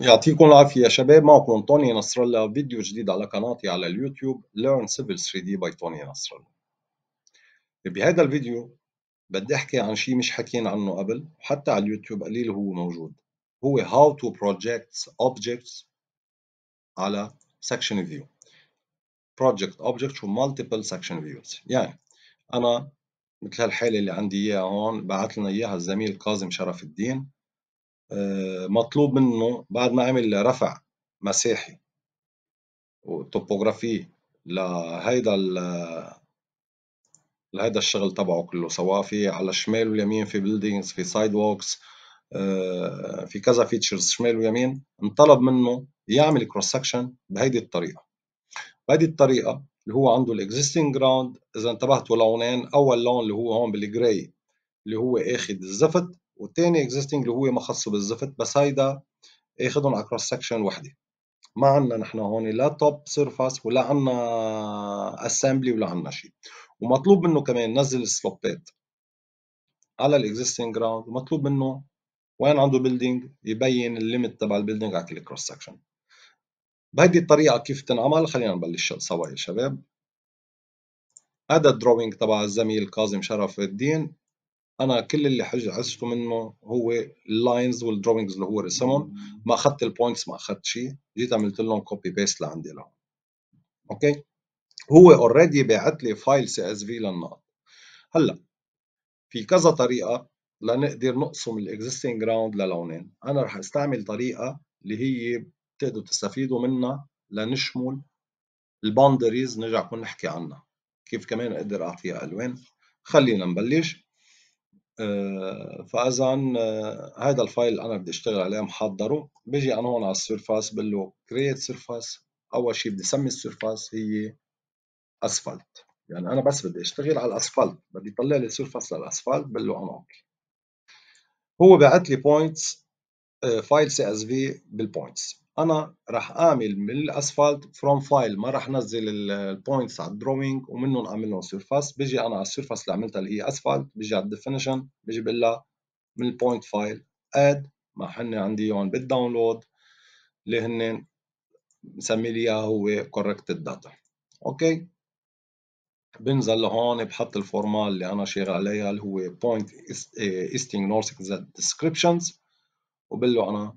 يعطيكم العافية يا شباب معكم طوني نصر الله فيديو جديد على قناتي على اليوتيوب Learn Civil 3D by طوني نصر الله بهذا الفيديو بدي أحكي عن شيء مش حكينا عنه قبل حتى على اليوتيوب قليل هو موجود هو How to Project Objects على Section View Project Objects و Multiple Section Views يعني أنا مثل هالحالة اللي عندي إياها هون بعت لنا إياها الزميل كاظم شرف الدين آه، مطلوب منه بعد ما عمل رفع مساحي وتوبوغرافي لهيدا لهيدا الشغل تبعه كله سواء في على الشمال واليمين في بيلدينجز في سايد آه، ووكس في كذا فيتشرز شمال ويمين انطلب منه يعمل كروس سكشن بهيدي الطريقه بهيدي الطريقه اللي هو عنده الاكزيستنج جراوند اذا انتبهتوا لونين اول لون اللي هو هون بالجراي اللي هو اخذ الزفت والثاني اكزيستنج اللي هو ما خصه بالزفت بس هيدا اخذهم على كروس سكشن وحده ما عندنا نحن هون لا توب سيرفاس ولا عندنا اسامبلي ولا عندنا شيء ومطلوب منه كمان نزل السلوبات على الاكزيستنج جراوند ومطلوب منه وين عنده بيلدينج يبين الليمت تبع البيلدينج على كل كروس سكشن بهيدي الطريقه كيف تنعمل خلينا نبلش سوا يا شباب هذا الدروينج تبع الزميل كاظم شرف الدين انا كل اللي حجزته منه هو اللاينز والدروينجز اللي هو رسمهم ما اخذت البوينتس ما اخذت شيء جيت عملت لهم كوبي بيست لعندي لهون اوكي هو اوريدي باعت لي فايل سي اس في للنقط هلا في كذا طريقه لنقدر نقسم الاكزيستنج جراوند للونين انا رح استعمل طريقه اللي هي بتقدروا تستفيدوا منها لنشمل الباوندريز نرجع نحكي عنها كيف كمان اقدر اعطيها الوان خلينا نبلش آه، فاذا آه، هذا الفايل اللي انا بدي اشتغل عليه محضره بيجي انا هون على السيرفاس بقول له كرييت سيرفاس اول شيء بدي اسمي السيرفاس هي اسفلت يعني انا بس بدي اشتغل على الاسفلت بدي يطلع لي سيرفاس للاسفلت بقول له انا اوكي هو بعت لي بوينتس فايل سي اس في بالبوينتس انا راح اعمل من الاسفلت فروم فايل ما راح نزل البوينتس على الدروينج ومنهم اعمل لهم سيرفاس بيجي انا على السيرفاس اللي عملتها اللي هي اسفلت بيجي على الديفينيشن بيجي بقول لها من البوينت فايل اد ما هن عندي هون بالداونلود اللي هن مسمي لي هو كوركتد داتا اوكي بنزل لهون بحط الفورمال اللي انا شغال عليها اللي هو بوينت ايستنج نورث ديسكريبشنز وبقول له انا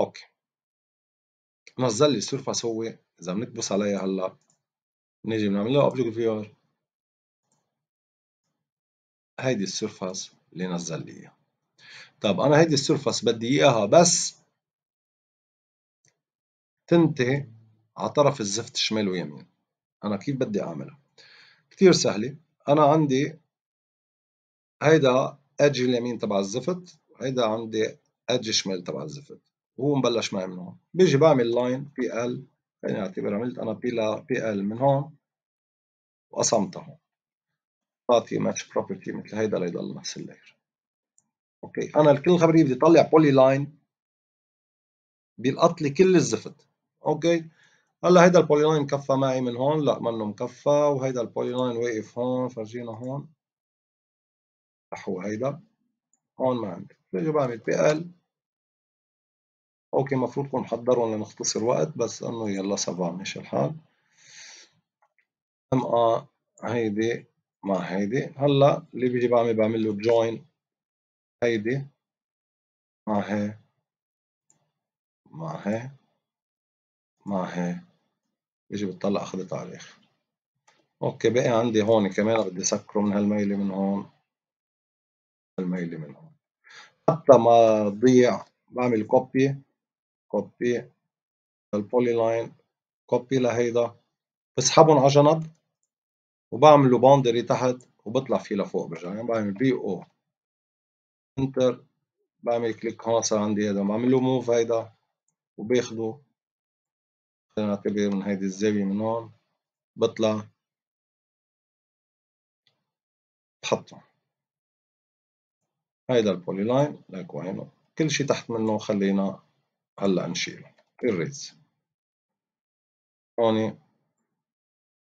اوكي نزل لي السيرفس هو اذا بنكبس عليها هلا نيجي بنعمل له اوبجكت فيور هيدي السيرفس اللي نزل لي اياها طب انا هيدي السيرفس بدي اياها بس تنتهي على طرف الزفت شمال ويمين انا كيف بدي اعملها كثير سهله انا عندي هيدا اجي اليمين تبع الزفت هيدا عندي اجي شمال تبع الزفت مبلش معي من هون بيجي بعمل لاين بي ال خليني اعتبر عملت انا بي بي ال من هون وقسمتها هون بعطي ماتش بروبرتي مثل هيدا ليضل نفس اللاير اوكي انا الكل الخبريه بدي طلع بولي لاين بيلقط لي كل الزفت اوكي هلا هيدا البولي لاين كفى معي من هون لا منه مكفى وهيدا البولي لاين واقف هون فرجينا هون نحو هيدا هون ما عندي بيجي بعمل بي ال اوكي المفروض كون محضرهم لنختصر وقت بس انه يلا سافا مش الحال ام ا هيدي مع هيدي هلا اللي بيجي بعمل بعمل له جوين هيدي مع هي مع هي مع هي بيجي بتطلع اخذ على الاخر اوكي بقي عندي هون كمان بدي سكره من هالميله من هون هالميله من هون حتى ما تضيع بعمل كوبي كوبي للبولي لاين كوبي لهيدا بسحبهم على جنب وبعمل له باوندري تحت وبطلع فيه لفوق برجع يعني بعمل بي او انتر بعمل كليك هون صار عندي هيدا بعمل له موف هيدا وباخده خلينا نعتبر من هيدي الزاوية من هون بطلع بحطه هيدا البولي لاين لك وينه كل شي تحت منه خلينا هلا نشيله الريتس هون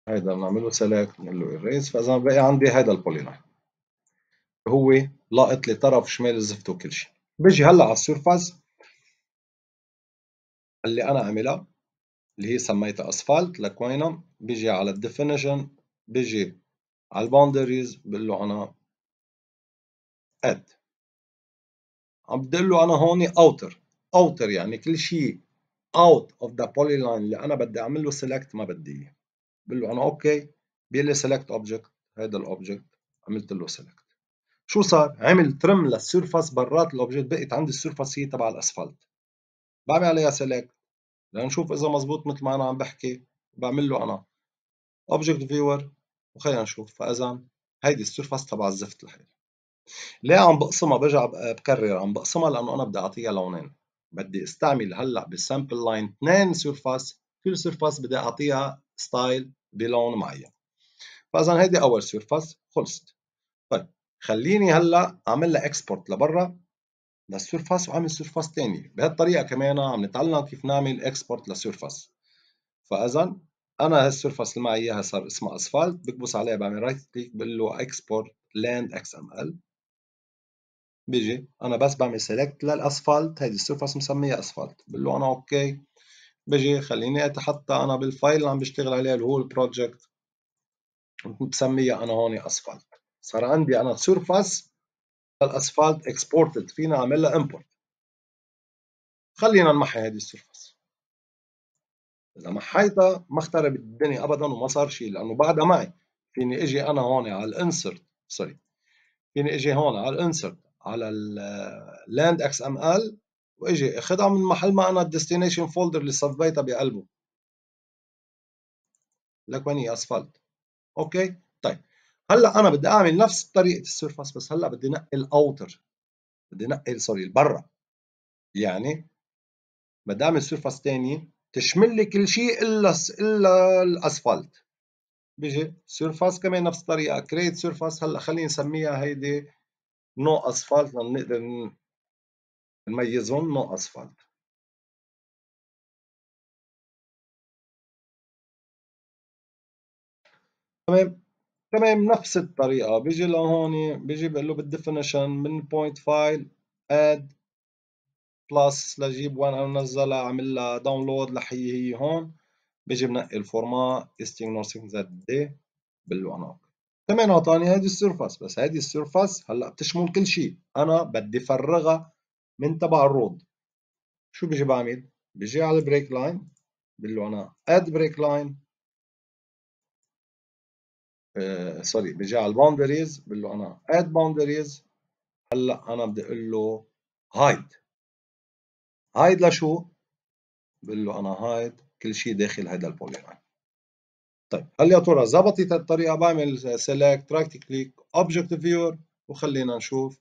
هيدا بنعمله سيلكت بنقول له الريتس فاذا بقي عندي هيدا البولينوم هو لاقط لي طرف شمال الزفت وكل شيء بيجي هلا على السيرفاس اللي انا عاملها اللي هي سميتها اسفلت لكوينم بيجي على الديفينيشن بيجي على الباوندريز بقول له انا اد عم بدل له انا هون اوتر اوتر يعني كل شيء اوت اوف ذا بولي لاين اللي انا بدي اعمل له سيلكت ما بدي اياه بقول له انا اوكي بيقول لي سيلكت اوبجكت هذا الاوبجكت عملت له سيلكت شو صار؟ عمل ترم للسيرفس برات الاوبجكت بقت عندي السيرفس هي تبع الاسفلت بعمل عليها سيلكت لنشوف اذا مزبوط مثل ما انا عم بحكي بعمل له انا اوبجكت فيور وخلينا نشوف فاذا هيدي السيرفس تبع الزفت الحالي ليه عم بقسمها برجع بكرر عم بقسمها لانه انا بدي اعطيها لونين بدي استعمل هلا بالسامبل لاين اثنين سيرفاس كل سيرفاس بدي اعطيها ستايل بلون معين فاذا هيدي اول سيرفاس خلصت طيب خليني هلا اعمل لها اكسبورت لبرا للسيرفاس وعمل سيرفاس ثاني بهالطريقه كمان عم نتعلم كيف نعمل اكسبورت لسيرفاس فاذا انا هالسيرفاس اللي معي اياها صار اسمها اسفلت بكبس عليها بعمل رايت كليك بقول له اكسبورت لاند اكس ام ال بيجي انا بس بعمل سيلكت للاسفلت هيدي السيرفس مسميها اسفلت بقول له انا اوكي بيجي خليني اتحط انا بالفايل اللي عم بشتغل عليها اللي هو البروجكت بسميها انا هون اسفلت صار عندي انا سيرفس للاسفلت اكسبورتد فينا اعمل لها امبورت خلينا نمحي هذه السيرفس اذا محيتها ما اختربت الدنيا ابدا وما صار شيء لانه بعدها معي فيني اجي انا هون على الانسرت سوري فيني اجي هون على الانسرت على اللاند اكس ام ال واجي اخذها من محل ما انا الديستنيشن فولدر اللي صفيتها بقلبه لك هي اسفلت اوكي طيب هلا انا بدي اعمل نفس طريقه السيرفس بس هلا بدي نقي الاوتر بدي نقي سوري البرا يعني بدي اعمل سيرفس ثانيه تشمل لي كل شيء الا الا الاسفلت بيجي سيرفاس كمان نفس الطريقه كريت سيرفاس هلا خليني نسميها هيدي نو اسفلت نقدر نميزهم نو اسفلت تمام تمام نفس الطريقة بيجي لهون بيجي بقول له بالديفينيشن من بوينت فايل اد بلس لجيب وين انا منزلها اعمل لها داونلود لحي هي هون بيجي بنقي الفورما استينغ نورسينغ زد دي بقول له انا كمان اعطاني هذه السيرفاس بس هذه السيرفاس هلا بتشمل كل شيء انا بدي فرغها من تبع الرود شو بيجي بعمل بيجي على البريك لاين بقول له انا اد بريك لاين سوري بيجي على الباوندريز بقول له انا اد باوندريز هلا انا بدي اقول له هايد هايد لشو بقول له انا هايد كل شيء داخل هذا البولي لاين طيب هل يا ترى زبطت الطريقه بعمل select رايت كليك object viewer وخلينا نشوف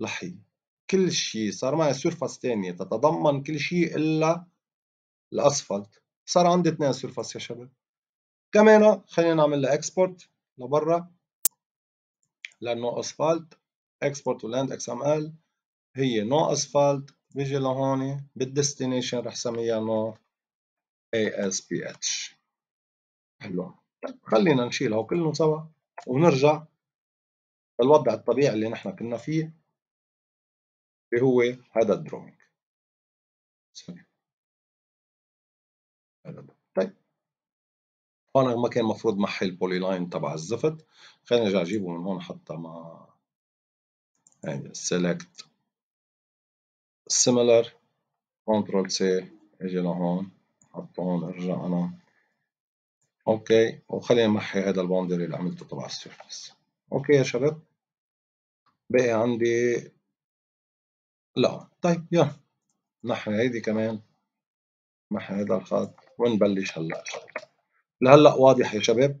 لحين كل شيء صار معي سيرفس ثانيه تتضمن كل شيء الا الاسفلت صار عندي اثنين سيرفس يا شباب كمان خلينا نعمل لها اكسبورت لبرا لانه اسفلت اكسبورت ولاند اكس ام ال هي نو اسفلت بيجي لهون بالديستنيشن رح سميها نو اي اس بي اتش حلوة طيب خلينا نشيلها كلهم سوا ونرجع للوضع الطبيعي اللي نحن كنا فيه اللي هو هذا الدرونج هذا طيب هون ما كان المفروض محي البولي لاين تبع الزفت خلينا نرجع اجيبه من هون حتى ما سيلكت select similar كنترول سي اجي لهون حطه هون ارجع انا اوكي وخلينا نمحي هذا الباوندري اللي عملته تبع السيرفيس اوكي يا شباب بقي عندي لا طيب يلا نحي هيدي كمان نحي هذا الخط ونبلش هلا لهلا واضح يا شباب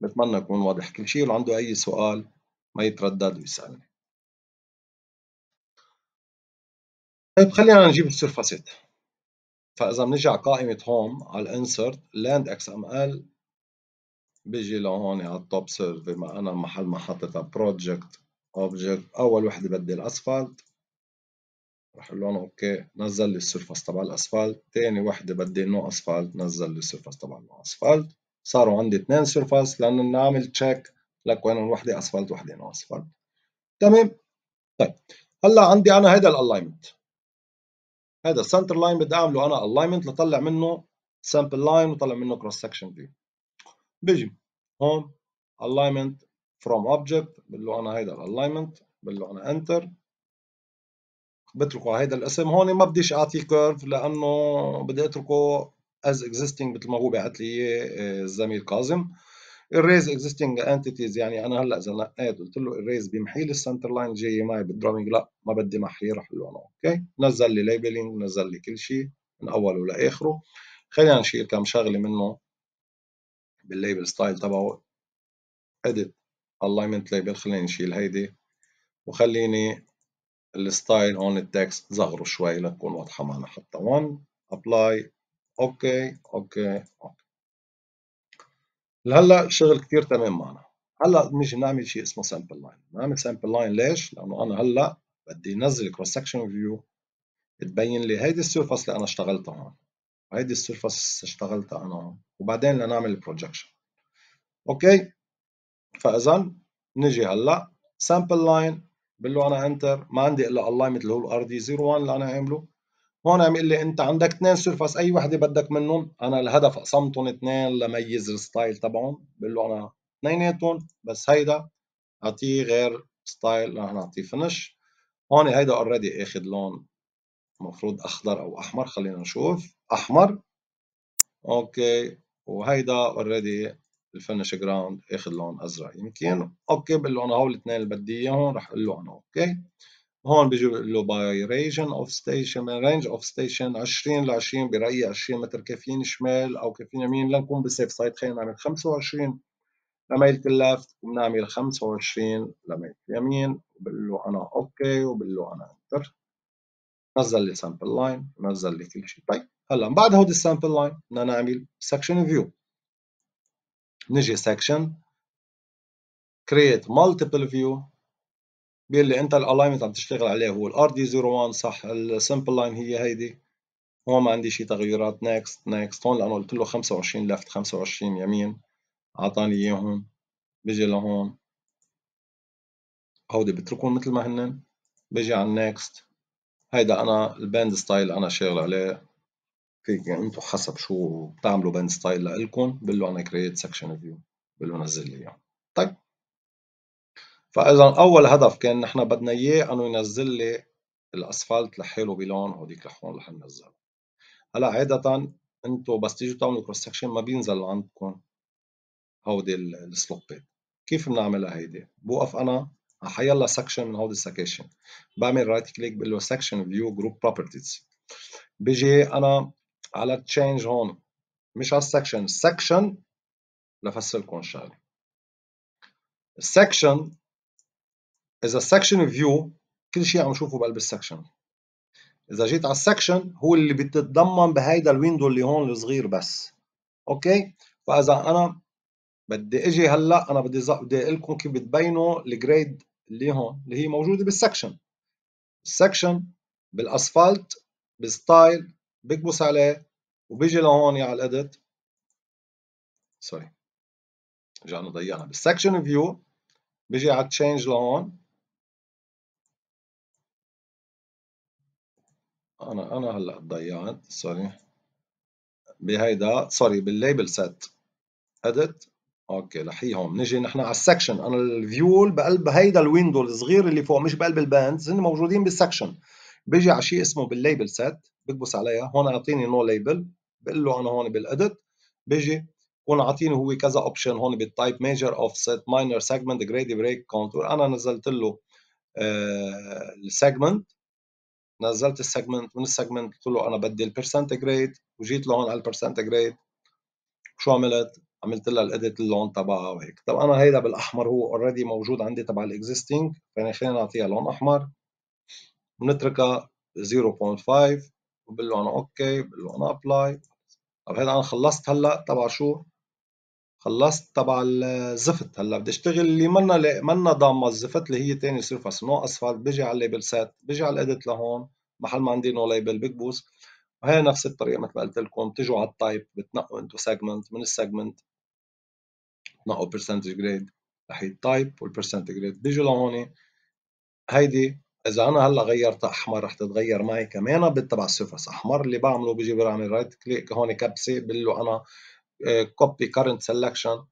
بتمنى يكون واضح كل شيء ولو عنده اي سؤال ما يتردد ويسالني طيب خلينا نجيب السيرفاسات فاذا بنجي على قائمه هوم على الانسرت لاند اكس ام ال بيجي لهون على التوب سيرفي ما انا محل ما حطيتها بروجكت اوبجكت اول وحده بدي الاسفلت رح اقول لهم اوكي نزل لي السيرفس تبع الاسفلت ثاني وحده بدي نو اسفلت نزل لي السيرفس تبع نو اسفلت صاروا عندي اثنين سيرفس لانه نعمل تشيك لك وين وحده اسفلت وحده نو اسفلت تمام طيب هلا عندي انا هيدا الالاينمنت هذا السنتر لاين بدي اعمله انا الاينمنت لطلع منه سامبل لاين وطلع منه كروس سكشن فيو بيجي هون alignment from object بقول له انا هيدا الالاينمنت بقول له انا انتر بتركه هيدا الاسم هون ما بديش اعطيه كيرف لانه بدي اتركه از اكزيستنج مثل ما هو بعت لي اياه آه، الزميل كاظم erase existing entities يعني انا هلا اذا نقيت قلت له erase بيمحي لي السنتر لاين جايه معي بالدرامينج لا ما بدي محيه رح له انا اوكي نزل لي ليبلينج نزل لي كل شيء من اوله لاخره خلينا نشيل كم شغله منه بالليبل ستايل تبعه ادت الاينمنت ليبل خليني نشيل هيدي وخليني الستايل هون التكست صغره شوي لتكون واضحه معنا حتى 1 ابلاي اوكي اوكي اوكي هلا شغل كثير تمام معنا هلا بنيجي نعمل شيء اسمه سامبل لاين نعمل سامبل لاين ليش لانه انا هلا بدي انزل كروس سكشن فيو تبين لي هيدي السيرفس اللي انا اشتغلتها هون هيدي السيرفس اشتغلتها انا وبعدين لنعمل البروجكشن اوكي فاذا نجي هلا سامبل لاين بقول له انا انتر ما عندي الا الله مثل هو الار دي 01 اللي انا عامله هون عم يقول لي انت عندك اثنين سيرفس اي وحده بدك منهم انا الهدف قسمتهم اثنين لميز الستايل تبعهم بقول له انا اثنيناتهم بس هيدا اعطيه غير ستايل رح نعطيه فينش هون هيدا اوريدي اخذ لون المفروض اخضر او احمر خلينا نشوف احمر اوكي وهيدا اوريدي الفينش جراوند اخذ لون ازرق يمكن اوكي بقول له انا هول الاثنين اللي بدي اياهم رح اقول له انا اوكي هون بيجي بقول له باي ريجن اوف ستيشن من رينج اوف ستيشن 20 ل 20 برايي 20 متر كافيين شمال او كافيين يمين لنكون بالسيف سايد خلينا نعمل 25 لميلة اللفت وبنعمل 25 لميلة اليمين وبقول له انا اوكي وبقول له انا انتر نزل لي سامبل لاين نزل لي كل شيء طيب هلا من بعد هودي السامبل لاين بدنا نعمل سكشن فيو نجي سكشن كرييت مالتيبل فيو بيقول لي انت الالاينمنت عم تشتغل عليه هو الار دي 01 صح السامبل لاين هي هيدي هون ما عندي شي تغييرات نيكست نيكست هون لانه قلت له 25 لفت 25 يمين اعطاني اياهم بيجي لهون هودي بتركهم مثل ما هنن بيجي على النكست هيدا انا الباند ستايل انا شغل عليه يعني انتم حسب شو بتعملوا بين ستايل لإلكم بقول له انا كرييت سكشن فيو بقول له نزل لي اياه طيب فاذا اول هدف كان نحن بدنا اياه انه ينزل لي الاسفلت لحاله بلون هوديك لحون رح ننزله هلا عاده انتم بس تيجوا تعملوا كروس سكشن ما بينزل عندكم هودي السلوبات كيف بنعملها هيدي؟ بوقف انا حيلا سكشن من هودي السكاشن بعمل رايت كليك بقول له سكشن فيو جروب بروبرتيز بيجي انا على التشينج هون مش على السكشن السكشن لفسركم شغله السكشن اذا السكشن فيو كل شيء عم نشوفه بقلب السكشن اذا جيت على السكشن هو اللي بتتضمن بهيدا الويندو اللي هون الصغير بس اوكي فاذا انا بدي اجي هلا انا بدي بدي اقول لكم كيف بتبينوا الجريد اللي هون اللي هي موجوده بالسكشن السكشن بالاسفلت بستايل بكبس عليه وبيجي لهون على الاديت سوري رجعنا ضيعنا بالسكشن فيو بيجي على تشينج لهون انا انا هلا ضيعت سوري بهيدا سوري بالليبل سيت اديت اوكي لحيهم نجي نحن على السكشن انا الفيو بقلب هيدا الويندو الصغير اللي فوق مش بقلب الباندز هن موجودين بالسكشن بيجي على شيء اسمه بالليبل سيت بكبس عليها هون اعطيني نو ليبل بقول له انا هون بالاديت بيجي بكون اعطيني هو كذا اوبشن هون بالتايب ميجر اوف سيت ماينر سيجمنت جريدي بريك كونتور انا نزلت له آه، السيجمنت نزلت السيجمنت من السيجمنت قلت له انا بدي البرسنت جريد وجيت لهون على البرسنت جريد شو عملت؟ عملت لها الاديت اللون تبعها وهيك طب انا هيدا بالاحمر هو اوريدي موجود عندي تبع الاكزيستنج يعني خلينا نعطيها لون احمر بنتركها 0.5 وبقول له انا اوكي بقول له انا ابلاي طب هيدا انا خلصت هلا تبع شو؟ خلصت تبع الزفت هلا بدي اشتغل اللي منا منا ضامه الزفت اللي هي ثاني سيرفس نو اسفلت بيجي على الليبل سات بيجي على الاديت لهون محل ما عندي نو ليبل بكبوس وهي نفس الطريقه مثل ما قلت لكم بتجوا على التايب بتنقوا انتو سيجمنت من السيجمنت بتنقوا برسنتج جريد رح التايب والبرسنت جريد بيجوا لهون هيدي اذا انا هلا غيرت احمر رح تتغير معي كمان بالتبع السيرفس احمر اللي بعمله بيجي بعمل رايت كليك هون كبسه بقول له انا كوبي كرنت سلكشن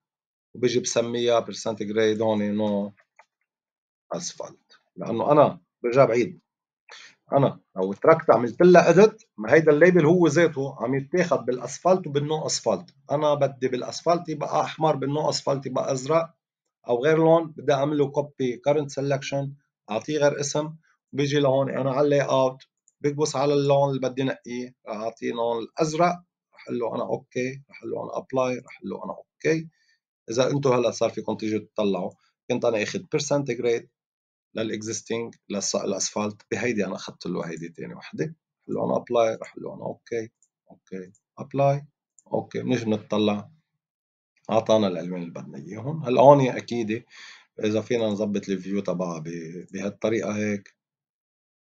وبيجي بسميها برسنت جريد هون نو اسفلت لانه انا برجع بعيد انا لو تركت عملت لها ادت ما هيدا الليبل هو ذاته عم يتاخد بالاسفلت وبالنو اسفلت انا بدي بالاسفلت يبقى احمر بالنو اسفلت يبقى ازرق او غير لون بدي اعمل له كوبي كرنت سلكشن اعطيه غير اسم بيجي لهون انا على اللاي اوت بكبس على اللون اللي بدي نقيه راح اعطيه لون الازرق رح اقول له انا اوكي رح اقول له انا ابلاي رح اقول له انا اوكي اذا انتم هلا صار فيكم تيجوا تطلعوا كنت انا اخذ بيرسنت جريد للاكزيستنج للاسفلت بهيدي انا اخذت له هيدي ثاني وحده راح اقول له انا ابلاي رح اقول له انا اوكي اوكي ابلاي اوكي بنيجي بنطلع اعطانا الالوان اللي بدنا اياهم هلا هون اكيد اذا فينا نظبط الفيو تبعها بهالطريقه هيك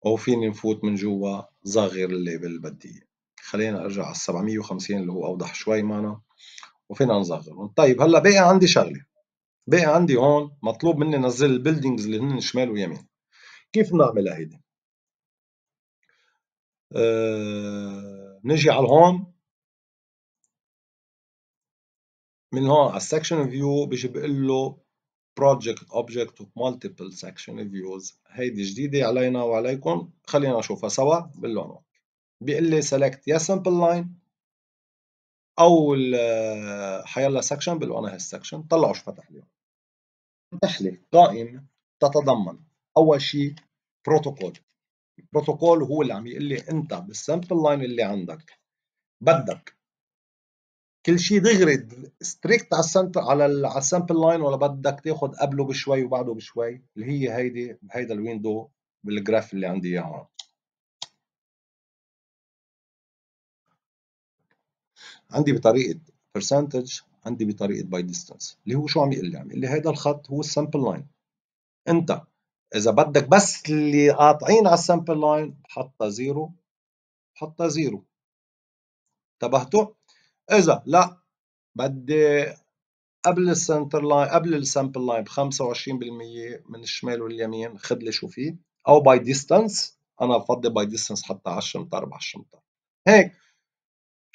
أو فيني نفوت من جوا صغر الليبل اللي بدي إياه خلينا أرجع على 750 اللي هو أوضح شوي معنا وفينا نصغرهم طيب هلا باقي عندي شغلة باقي عندي هون مطلوب مني نزل البيلدينجز اللي هن شمال ويمين كيف بنعملها هيدي؟ أه... نجي على هون من هون على السكشن فيو بيجي بقول له project object of multiple section views هيدي جديدة علينا وعليكم خلينا نشوفها سوا باللون بيقول لي select yes simple line او آه، حيلا سكشن هي هالسكشن طلعوا شو فتح لي فتح لي قائمه تتضمن اول شيء بروتوكول البروتوكول هو اللي عم يقول لي انت بالسامبل لاين اللي عندك بدك كل شيء دغري ستريكت على السنتر على السامبل لاين ولا بدك تاخذ قبله بشوي وبعده بشوي اللي هي هيدي بهيدا الويندو بالجراف اللي عندي اياه هون عندي بطريقه برسنتج عندي بطريقه باي ديستانس اللي هو شو عم يقول لي عم يقول لي هيدا الخط هو السامبل لاين انت اذا بدك بس اللي قاطعين على السامبل لاين حطها زيرو حطها زيرو انتبهتوا اذا لا بدي قبل السنتر لاين قبل السامبل لاين ب 25% من الشمال واليمين خد لي شو فيه او باي ديستانس انا بفضل باي ديستانس حتى 10 امتار ب 10 امتار هيك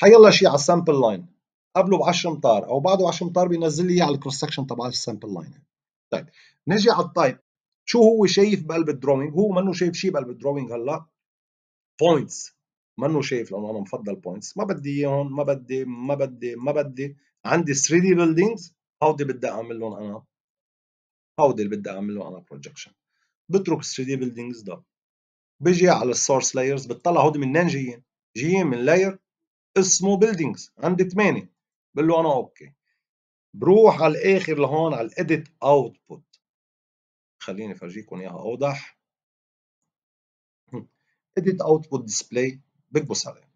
حيلا شيء على السامبل لاين قبله ب 10 امتار او بعده ب 10 امتار بينزل لي اياه على الكروس سكشن تبع السامبل لاين طيب نجي على التايب شو هو شايف بقلب الدروينج هو منه شايف شيء بقلب الدروينج هلا بوينتس منه شايف لانه انا مفضل بوينتس ما بدي اياهم ما بدي ما بدي ما بدي عندي 3 دي بيلدينجز هودي بدي اعمل لهم انا هودي اللي بدي اعمل لهم انا بروجكشن بترك 3 دي بيلدينجز ده بيجي على السورس لايرز بتطلع هودي منين جايين جايين من لاير اسمه بيلدينجز عندي 8 بقول له انا اوكي بروح على الاخر لهون على الاديت اوتبوت خليني افرجيكم اياها اوضح اوت بوت ديسبلاي بكبس عليه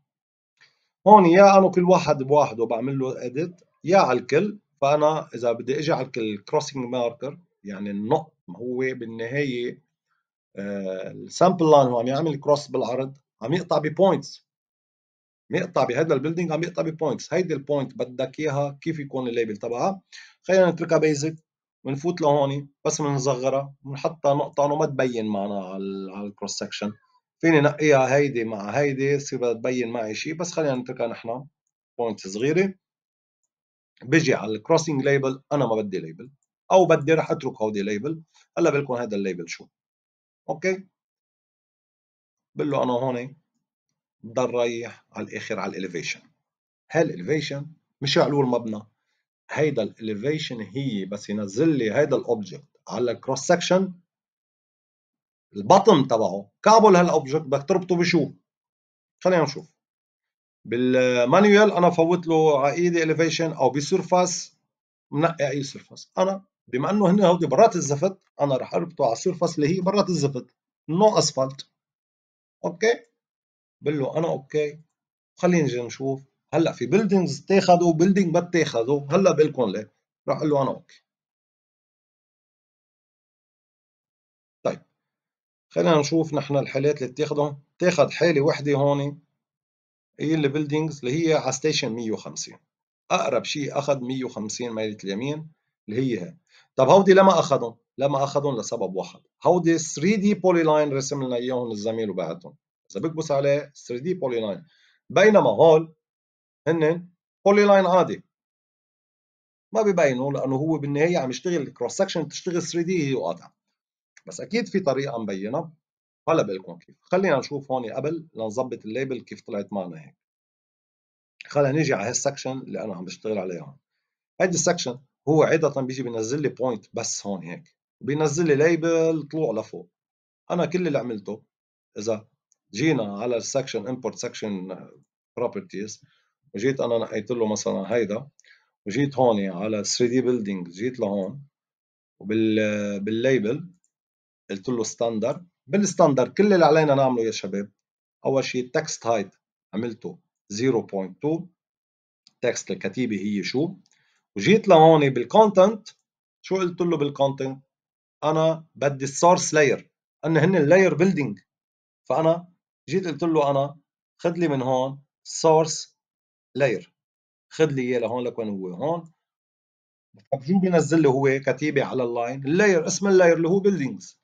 هون يا انا كل واحد بواحده بعمل له اديت يا على الكل فانا اذا بدي اجي على الكل كروسنج ماركر يعني النقط هو بالنهايه آه، السامبل لاين هو عم يعمل كروس بالعرض عم يقطع ببوينتس بيقطع بهذا البيلدينج عم يقطع ببوينتس هيدي البوينت بدك اياها كيف يكون الليبل تبعها خلينا نتركها بيزك ونفوت لهون بس بنصغرها ونحطها نقطه انه ما تبين معنا على الكروس سكشن فيني نقيها هيدي مع هيدي تصير بدها تبين معي شيء بس خلينا نتركها نحن بوينت صغيره بجي على الكروسنج ليبل انا ما بدي ليبل او بدي رح اترك هودي ليبل هلا بقول هذا الليبل شو اوكي بقول له انا هون بضل رايح على الاخر على الاليفيشن هالاليفيشن مش علو المبنى هيدا الاليفيشن هي بس ينزل لي هيدا الاوبجكت على الكروس سكشن البطن تبعه كعبه هالاوبجكت بدك تربطه بشو خلينا نشوف بالمانيوال انا فوت له على ايدي اليفيشن او بسيرفاس منقي اي سيرفاس انا بما انه هن هودي برات الزفت انا رح اربطه على السيرفاس اللي هي برات الزفت نو اسفلت اوكي بقول له انا اوكي خلينا نجي نشوف هلا في بيلدينجز اتاخذوا بيلدينج ما اتاخذوا هلا بقول لكم ليه رح اقول له انا اوكي خلينا نشوف نحن الحالات اللي بتاخدهم تاخد حالة وحدة هون هي البيلدينجز اللي هي على ستيشن 150 أقرب شيء أخذ 150 ميلة اليمين اللي هي هي طب هودي لما أخذهم؟ لما أخذهم لسبب واحد هودي 3 دي بولي لاين رسم لنا إياهم الزميل وبعتهم إذا بكبس عليه 3 دي بولي لاين بينما هول هن بولي لاين عادي ما ببينوا لأنه هو بالنهاية عم يشتغل كروس سكشن بتشتغل 3 دي هي وقاطعة بس اكيد في طريقه مبينه هلا بقول لكم كيف خلينا نشوف هون قبل لنظبط الليبل كيف طلعت معنا هيك خلينا نيجي على هالسكشن اللي انا عم بشتغل عليه هون هيدي السكشن هو عاده بيجي بينزل لي بوينت بس هون هيك بينزل لي ليبل طلوع لفوق انا كل اللي عملته اذا جينا على السكشن امبورت سكشن بروبرتيز وجيت انا نقيت له مثلا هيدا وجيت هون على 3 دي بيلدينج جيت لهون وبال بالليبل قلت له ستاندر بالستاندر كل اللي علينا نعمله يا شباب اول شيء التكست هايت عملته 0.2 تكست الكتيبه هي شو وجيت لهون بالكونتنت شو قلت له بالكونتنت انا بدي السورس لاير ان هن اللاير بيلدينج فانا جيت قلت له انا خذ لي من هون سورس لاير خذ لي اياه لهون لكن هو هون طب شو بينزل لي هو كتيبه على اللاين اللاير اسم اللاير اللي هو بيلدينجز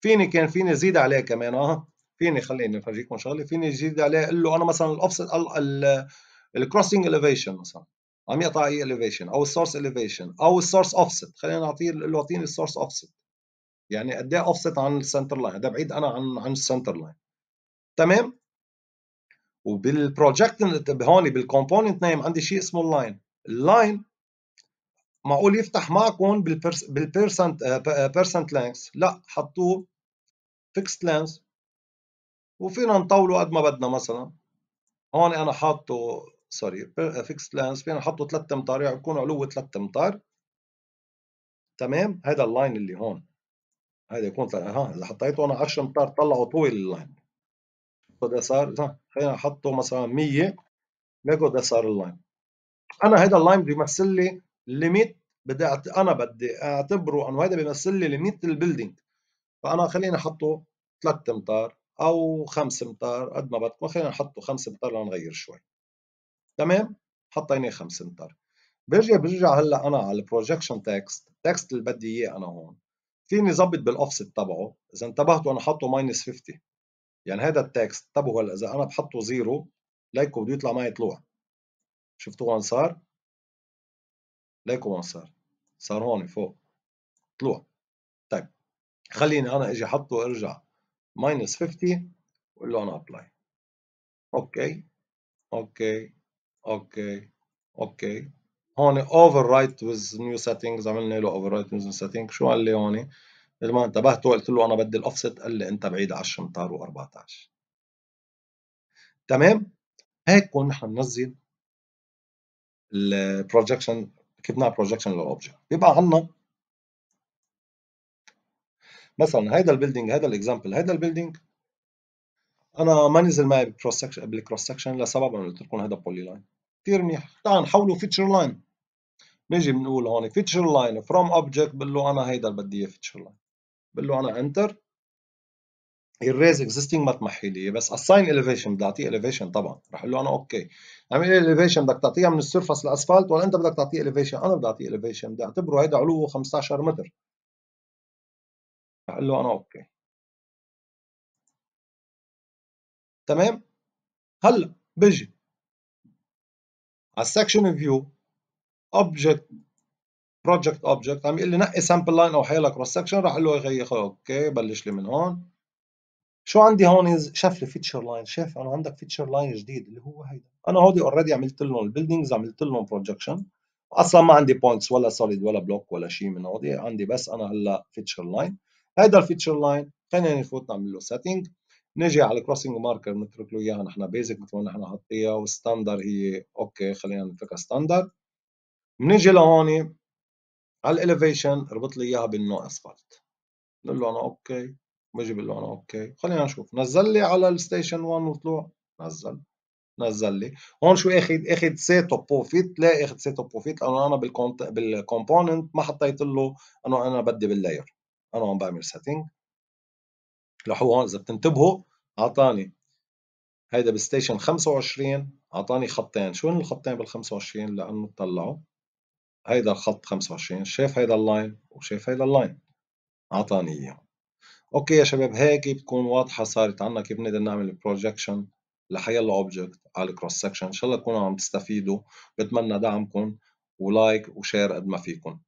فيني كان فيني زيد عليه كمان اه فيني خليني افرجيكم شغله فيني زيد عليه اقول له انا مثلا الاوفس الكروسنج اليفيشن مثلا عم يقطع اي اليفيشن او السورس اليفيشن او السورس اوفست خلينا نعطيه له اعطيني السورس اوفست يعني قد ايه اوفست عن السنتر لاين هذا بعيد انا عن عن السنتر لاين تمام وبالبروجكت هون بالكومبوننت نيم عندي شيء اسمه اللاين اللاين معقول يفتح معكم بالبيرسنت بيرسنت لينكس لا حطوه فيكست لينث وفينا نطوله قد ما بدنا مثلا هون انا حاطه سوري فيكست لينث فينا نحطه 3 امتار يعني يكون علوه 3 امتار تمام هذا اللاين اللي هون هذا يكون ها اذا حطيته انا 10 امتار طلعوا طول اللاين ده صار خلينا نحطه مثلا 100 لقوا ده صار اللاين انا هذا اللاين بيمثل لي ليميت بدي انا بدي اعتبره انه هذا بيمثل لي ليميت البيلدينج فانا خليني احطه ثلاث امتار او خمس امتار قد ما بدكم خلينا نحطه خمس امتار لنغير شوي تمام حطيناه خمس امتار برجع برجع هلا انا على البروجكشن تكست التكست اللي بدي اياه انا هون فيني ظبط بالاوفست تبعه اذا انتبهتوا انا حاطه ماينس 50 يعني هذا التكست انتبهوا هلا اذا انا بحطه زيرو ليكو بده يطلع معي طلوع شفتوا وين صار؟ ليكو وين صار؟ صار هون فوق طلوع خليني انا اجي احطه وارجع ماينس 50 واقول له انا ابلاي اوكي اوكي اوكي اوكي هون اوفر رايت ويز نيو سيتنجز عملنا له اوفر رايت ويز نيو سيتنج شو قال لي هون لما انتبهت قلت له انا بدي الاوفست قال لي انت بعيد 10 امتار و14 تمام هيك كون نحن بننزل البروجكشن بنعمل بروجكشن للاوبجكت بيبقى عندنا مثلا هيدا البيلدينج هيدا الاكزامبل هيدا البيلدينج انا ما نزل معي بالكروس سكشن بالكروس سكشن لسبب انا قلت لكم هيدا بولي لاين كثير منيح تعال نحوله فيتشر لاين نيجي بنقول هون فيتشر لاين فروم اوبجكت بقول له انا هيدا اللي بدي اياه فيتشر لاين بقول له انا انتر الريز اكزيستنج ما تمحي لي بس اساين اليفيشن بدي اعطيه اليفيشن طبعا رح اقول له انا اوكي اعمل لي إيه اليفيشن بدك تعطيها من السيرفس للاسفلت ولا انت بدك تعطيه اليفيشن انا بدي اعطيه اليفيشن بدي اعتبره هيدا علوه 15 متر هقول له انا اوكي تمام هلا بيجي على السكشن فيو اوبجكت بروجكت اوبجكت عم يقول لي نقي سامبل لاين او حيلك كروس سكشن راح اقول له يغير اوكي بلش لي من هون شو عندي هون شاف لي فيتشر لاين شاف انا عندك فيتشر لاين جديد اللي هو هيدا انا هودي اوريدي عملت لهم البيلدينجز عملت لهم بروجكشن اصلا ما عندي بوينتس ولا سوليد ولا بلوك ولا شيء من هودي عندي بس انا هلا فيتشر لاين هذا الفيتشر لاين خلينا نفوت نعمل له سيتنج نجي على الكروسنج ماركر نترك له اياها نحن بيزك مثل ما نحن حاطيها والستاندر هي اوكي خلينا نتركها ستاندر بنيجي لهون على الاليفيشن ربط لي اياها بالنو اسفلت بقول له انا اوكي بجي بقول له انا اوكي خلينا نشوف نزل لي على الستيشن 1 وطلوع نزل نزل لي هون شو اخذ اخذ سيتو بروفيت لا اخذ سيتو بروفيت لانه انا بالكونت بالكومبوننت ما حطيت له انه انا بدي باللاير انا هون بعمل سيتنج لحقوا هون اذا بتنتبهوا اعطاني هيدا بالستيشن 25 اعطاني خطين شو هن الخطين بال 25 لانه طلعوا هيدا الخط 25 شاف هيدا اللاين وشاف هيدا اللاين اعطاني اياهم اوكي يا شباب هيك بتكون واضحه صارت عنا كيف بنقدر نعمل بروجكشن لحي الاوبجكت على الكروس سكشن ان شاء الله تكونوا عم تستفيدوا بتمنى دعمكم ولايك وشير قد ما فيكم